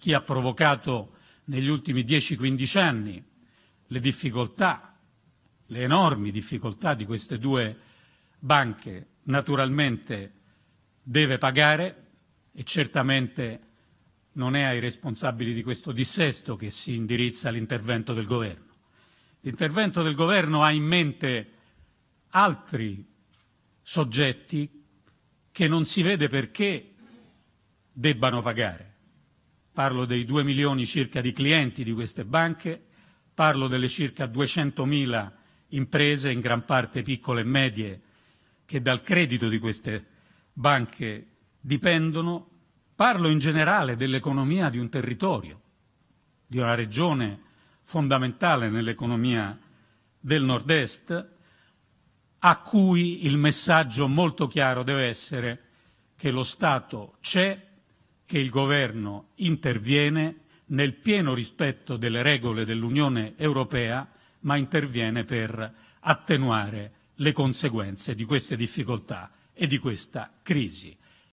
chi ha provocato negli ultimi 10-15 anni le difficoltà, le enormi difficoltà di queste due banche, naturalmente deve pagare e certamente non è ai responsabili di questo dissesto che si indirizza l'intervento del governo. L'intervento del governo ha in mente altri soggetti che non si vede perché debbano pagare parlo dei 2 milioni circa di clienti di queste banche, parlo delle circa 200 mila imprese, in gran parte piccole e medie, che dal credito di queste banche dipendono, parlo in generale dell'economia di un territorio, di una regione fondamentale nell'economia del nord-est, a cui il messaggio molto chiaro deve essere che lo Stato c'è che il governo interviene nel pieno rispetto delle regole dell'Unione Europea, ma interviene per attenuare le conseguenze di queste difficoltà e di questa crisi.